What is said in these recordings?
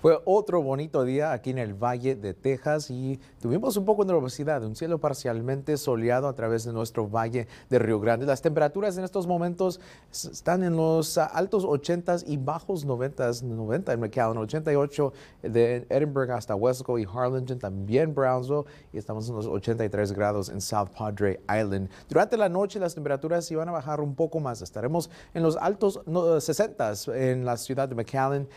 Fue otro bonito día aquí en el Valle de Texas y tuvimos un poco de nubosidad, un cielo parcialmente soleado a través de nuestro Valle de Río Grande. Las temperaturas en estos momentos están en los altos 80s y bajos 90s, 90 en McAllen, 88 de Edinburgh hasta Wesco y Harlingen, también Brownsville y estamos en los 83 grados en South Padre Island. Durante la noche las temperaturas iban a bajar un poco más, estaremos en los altos 60s en la ciudad de McAllen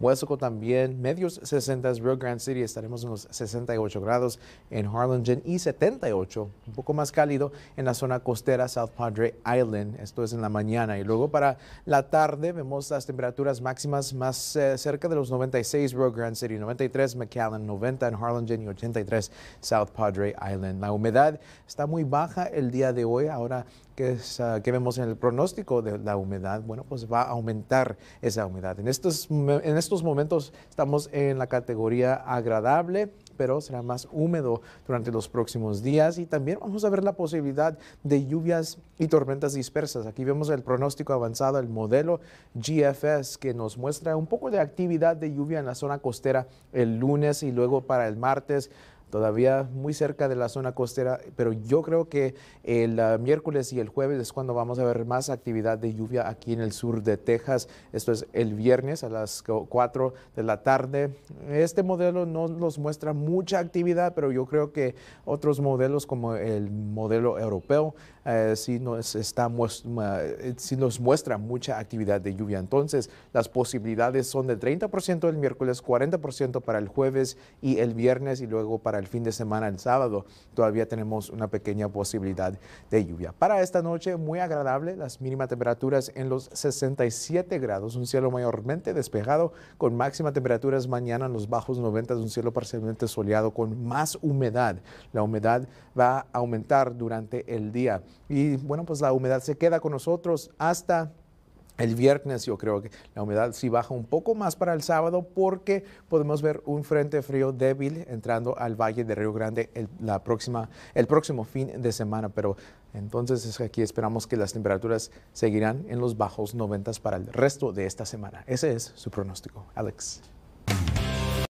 huesco también, medios 60, Rio Grande City estaremos en los 68 grados, en Harlingen y 78, un poco más cálido en la zona costera South Padre Island, esto es en la mañana. Y luego para la tarde vemos las temperaturas máximas más eh, cerca de los 96, Rio Grande City 93, McAllen 90 en Harlingen y 83 South Padre Island. La humedad está muy baja el día de hoy, ahora que, ah, que vemos en el pronóstico de la humedad, bueno, pues va a aumentar esa humedad. En estos, en estos estos momentos estamos en la categoría agradable pero será más húmedo durante los próximos días y también vamos a ver la posibilidad de lluvias y tormentas dispersas. Aquí vemos el pronóstico avanzado, el modelo GFS que nos muestra un poco de actividad de lluvia en la zona costera el lunes y luego para el martes todavía muy cerca de la zona costera, pero yo creo que el ah, miércoles y el jueves es cuando vamos a ver más actividad de lluvia aquí en el sur de Texas. Esto es el viernes a las 4 de la tarde. Este modelo no nos muestra mucha actividad, pero yo creo que otros modelos como el modelo europeo eh, sí, nos está eh, nos muestra mucha actividad de lluvia. Entonces, las posibilidades son de 30% el miércoles, 40% para el jueves y el viernes y luego para el fin de semana, el sábado, todavía tenemos una pequeña posibilidad de lluvia. Para esta noche, muy agradable, las mínimas temperaturas en los 67 grados, un cielo mayormente despejado, con máximas temperaturas mañana en los bajos 90, un cielo parcialmente soleado con más humedad. La humedad va a aumentar durante el día. Y bueno, pues la humedad se queda con nosotros hasta el viernes yo creo que la humedad sí baja un poco más para el sábado porque podemos ver un frente frío débil entrando al Valle de Río Grande el, la próxima, el próximo fin de semana. Pero entonces es aquí esperamos que las temperaturas seguirán en los bajos 90 para el resto de esta semana. Ese es su pronóstico. Alex.